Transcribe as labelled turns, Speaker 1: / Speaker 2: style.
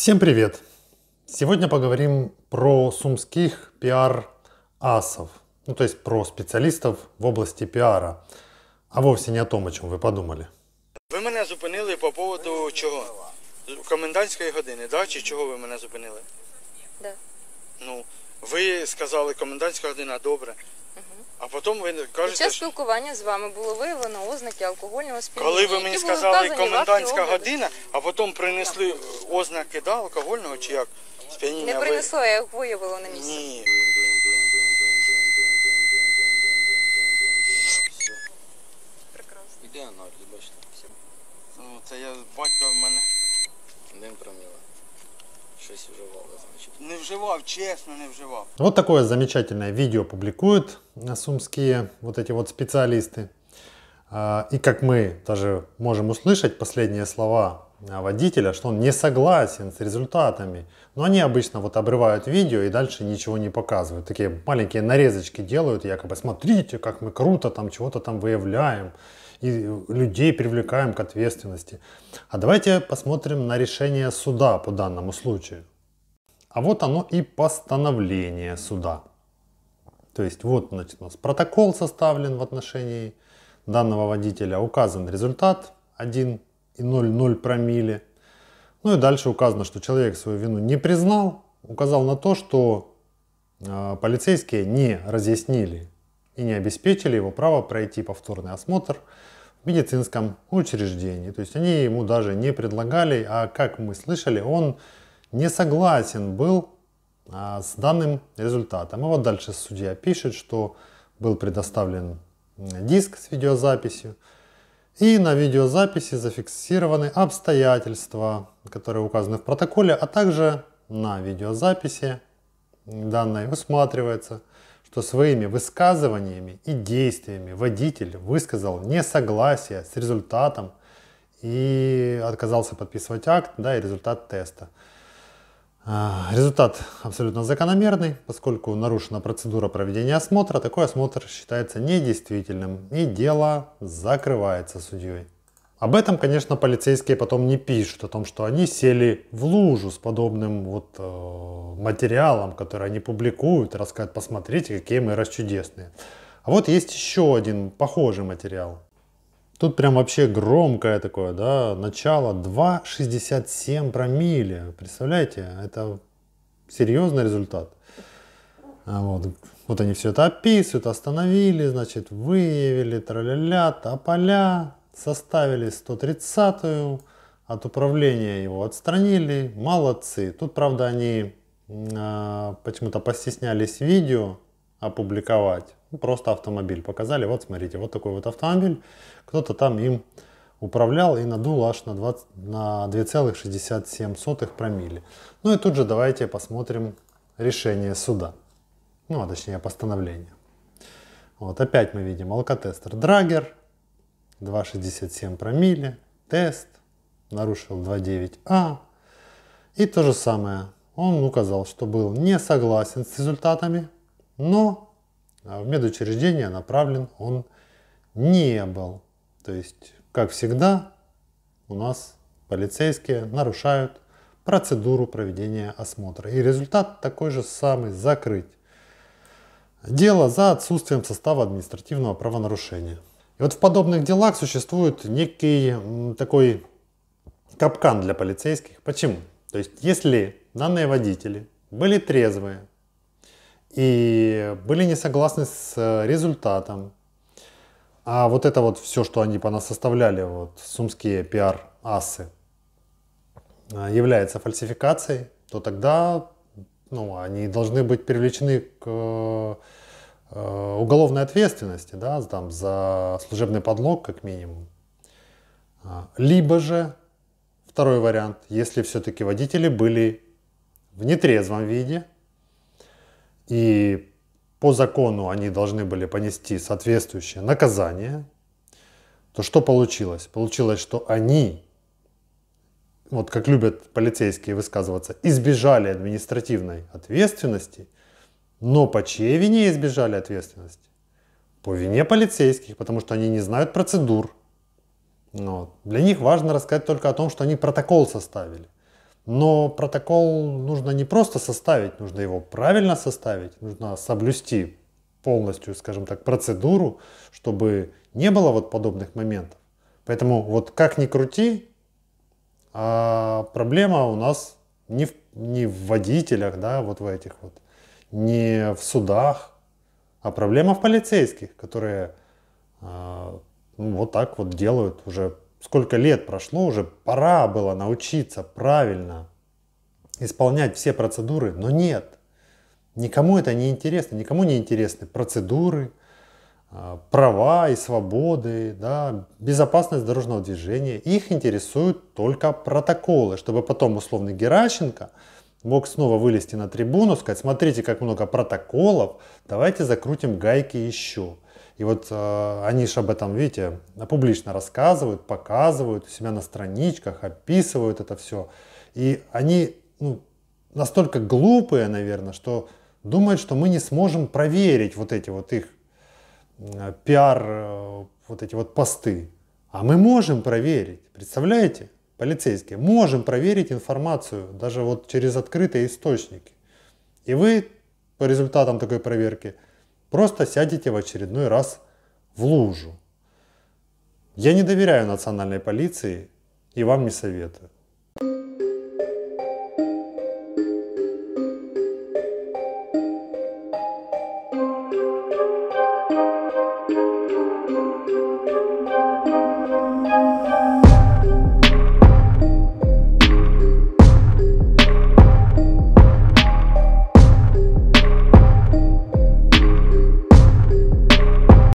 Speaker 1: Всем привет! Сегодня поговорим про сумских пиар-асов, ну то есть про специалистов в области пиара, а вовсе не о том, о чем вы подумали. Вы меня зупинили по поводу чего? Комендантской години, да? Чи чого ви мене зупинили? Да. Ну, вы сказали комендантская година, добре. А потім ви кажете, Під час що спілкування з вами було виявлено ознаки алкогольного сп'яніння. коли ви мені сказали комендантська година, а потім принесли ознаки да, алкогольного чи як сп'яніння. Не ви- я їх виявила на місці. Ні. Прекрасно. Іде аналіз, бачите. Ну, це я батько в мене. Один проміла. щось вживали, значить. Не вживав, честно, не вживав. Вот такое замечательное видео публикуют сумские вот эти вот специалисты. А, и как мы даже можем услышать последние слова а, водителя, что он не согласен с результатами. Но они обычно вот обрывают видео и дальше ничего не показывают. Такие маленькие нарезочки делают, якобы смотрите, как мы круто там чего-то там выявляем и людей привлекаем к ответственности. А давайте посмотрим на решение суда по данному случаю. А вот оно и постановление суда. То есть вот значит, у нас протокол составлен в отношении данного водителя, указан результат 1,00 промили. Ну и дальше указано, что человек свою вину не признал, указал на то, что э, полицейские не разъяснили и не обеспечили его право пройти повторный осмотр в медицинском учреждении. То есть они ему даже не предлагали, а как мы слышали, он не согласен был а, с данным результатом. И а вот дальше судья пишет, что был предоставлен диск с видеозаписью, и на видеозаписи зафиксированы обстоятельства, которые указаны в протоколе, а также на видеозаписи данной усматривается что своими высказываниями и действиями водитель высказал несогласие с результатом и отказался подписывать акт да, и результат теста. А, результат абсолютно закономерный, поскольку нарушена процедура проведения осмотра, такой осмотр считается недействительным и дело закрывается судьей. Об этом, конечно, полицейские потом не пишут, о том, что они сели в лужу с подобным вот э, материалом, который они публикуют, рассказывают, посмотрите, какие мы расчудесные. А вот есть еще один похожий материал. Тут прям вообще громкое такое, да, начало 2,67 промили. Представляете, это серьезный результат. А вот, вот они все это описывают, остановили, значит, выявили, траля-ля, тополя, составили 130-ю, от управления его отстранили, молодцы. Тут, правда, они э, почему-то постеснялись видео опубликовать, ну, просто автомобиль показали, вот смотрите, вот такой вот автомобиль, кто-то там им управлял и надул аж на, 20, на 2,67 промили. Ну и тут же давайте посмотрим решение суда, ну а точнее постановление. Вот опять мы видим алкотестер драгер, 2,67 промили тест, нарушил 2,9А. А. И то же самое, он указал, что был не согласен с результатами, но в медучреждение направлен он не был. То есть, как всегда, у нас полицейские нарушают процедуру проведения осмотра. И результат такой же самый – закрыть дело за отсутствием состава административного правонарушения. И вот в подобных делах существует некий такой капкан для полицейских. Почему? То есть, если данные водители были трезвые и были не согласны с э, результатом, а вот это вот все, что они по нас составляли, вот сумские пиар-асы, а, является фальсификацией, то тогда ну, они должны быть привлечены к э, Э, уголовной ответственности да, там, за служебный подлог, как минимум. А, либо же, второй вариант, если все-таки водители были в нетрезвом виде, и по закону они должны были понести соответствующее наказание, то что получилось? Получилось, что они, вот как любят полицейские высказываться, избежали административной ответственности – но по чьей вине избежали ответственности? По вине полицейских, потому что они не знают процедур. Но ну, Для них важно рассказать только о том, что они протокол составили. Но протокол нужно не просто составить, нужно его правильно составить, нужно соблюсти полностью, скажем так, процедуру, чтобы не было вот подобных моментов. Поэтому вот как ни крути, а проблема у нас не в, не в водителях, да, вот в этих вот, не в судах, а проблема в полицейских, которые а, ну, вот так вот делают уже сколько лет прошло, уже пора было научиться правильно исполнять все процедуры, но нет. Никому это не интересно, никому не интересны процедуры, а, права и свободы, да, безопасность дорожного движения. Их интересуют только протоколы, чтобы потом условный Геращенко – мог снова вылезти на трибуну, сказать, смотрите, как много протоколов, давайте закрутим гайки еще. И вот э, они же об этом, видите, публично рассказывают, показывают у себя на страничках, описывают это все. И они ну, настолько глупые, наверное, что думают, что мы не сможем проверить вот эти вот их э, пиар, э, вот эти вот посты. А мы можем проверить, представляете? полицейские, можем проверить информацию даже вот через открытые источники. И вы по результатам такой проверки просто сядете в очередной раз в лужу. Я не доверяю национальной полиции и вам не советую.